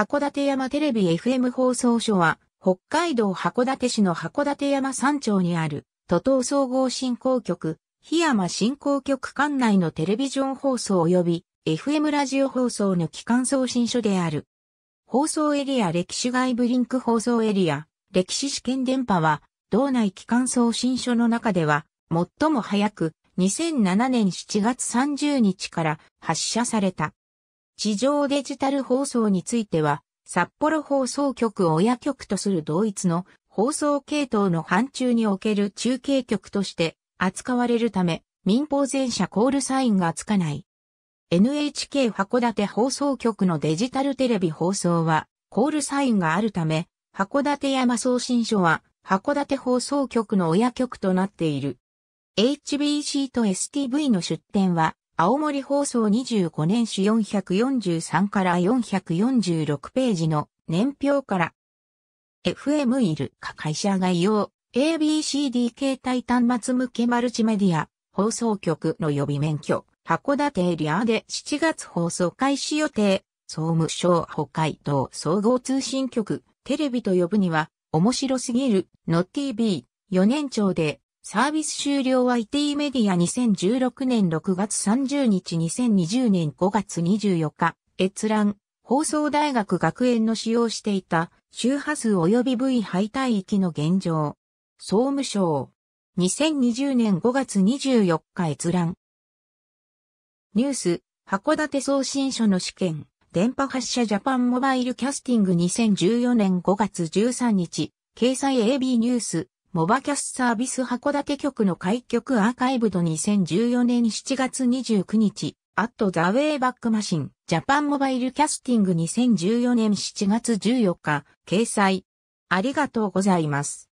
函館山テレビ FM 放送所は、北海道函館市の函館山山頂にある、都東総合振興局、檜山振興局管内のテレビジョン放送及び、FM ラジオ放送の機関送信所である。放送エリア歴史外部リンク放送エリア、歴史試験電波は、道内機関送信所の中では、最も早く、2007年7月30日から発射された。地上デジタル放送については、札幌放送局を親局とする同一の放送系統の範疇における中継局として扱われるため、民放全社コールサインがつかない。NHK 函館放送局のデジタルテレビ放送は、コールサインがあるため、函館山送信所は、函館放送局の親局となっている。HBC と STV の出展は、青森放送25年史443から446ページの年表から FM イル会社概要 ABCD 携帯端末向けマルチメディア放送局の予備免許函館エリアで7月放送開始予定総務省北海道総合通信局テレビと呼ぶには面白すぎるの TV4 年長でサービス終了は IT メディア2016年6月30日2020年5月24日、閲覧、放送大学学園の使用していた周波数及び部位配帯域の現状。総務省。2020年5月24日閲覧。ニュース、函館送信所の試験、電波発射ジャパンモバイルキャスティング2014年5月13日、掲載 AB ニュース、モバキャスサービス函館局の開局アーカイブド2014年7月29日、アットザウェイバックマシン、ジャパンモバイルキャスティング2014年7月14日、掲載。ありがとうございます。